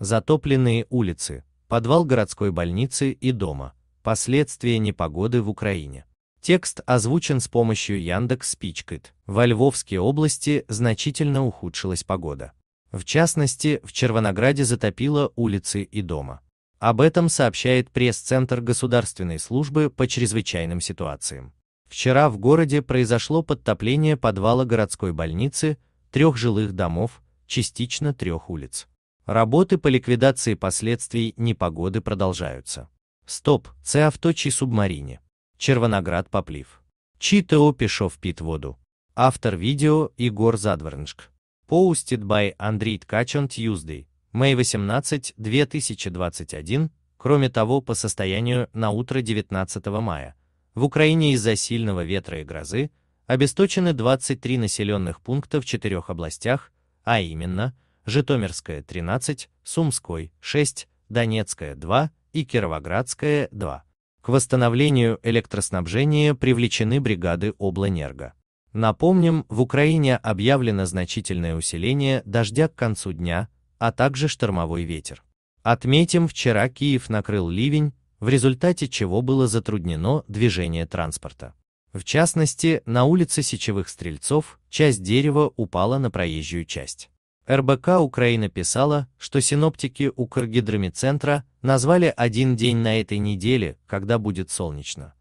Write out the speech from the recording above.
затопленные улицы, подвал городской больницы и дома, последствия непогоды в Украине. Текст озвучен с помощью Яндекс Спичкит. Во Львовской области значительно ухудшилась погода. В частности, в Червонограде затопило улицы и дома. Об этом сообщает пресс-центр Государственной службы по чрезвычайным ситуациям. Вчера в городе произошло подтопление подвала городской больницы, трех жилых домов, частично трех улиц. Работы по ликвидации последствий непогоды продолжаются. Стоп, це авто чи субмаріні. Червоноград поплив. Чи ТО пішов воду. Автор видео Егор Задворншк. Posted by Андрей Ткач on Tuesday, May 18, 2021. Кроме того, по состоянию на утро 19 мая в Украине из-за сильного ветра и грозы обесточены 23 населенных пункта в четырех областях, а именно – Житомирская 13, Сумской 6, Донецкая 2 и Кировоградская 2. К восстановлению электроснабжения привлечены бригады Облэнерго. Напомним, в Украине объявлено значительное усиление дождя к концу дня, а также штормовой ветер. Отметим, вчера Киев накрыл ливень, в результате чего было затруднено движение транспорта. В частности, на улице Сечевых Стрельцов часть дерева упала на проезжую часть. РБК Украина писала, что синоптики Укргидромедцентра назвали один день на этой неделе, когда будет солнечно.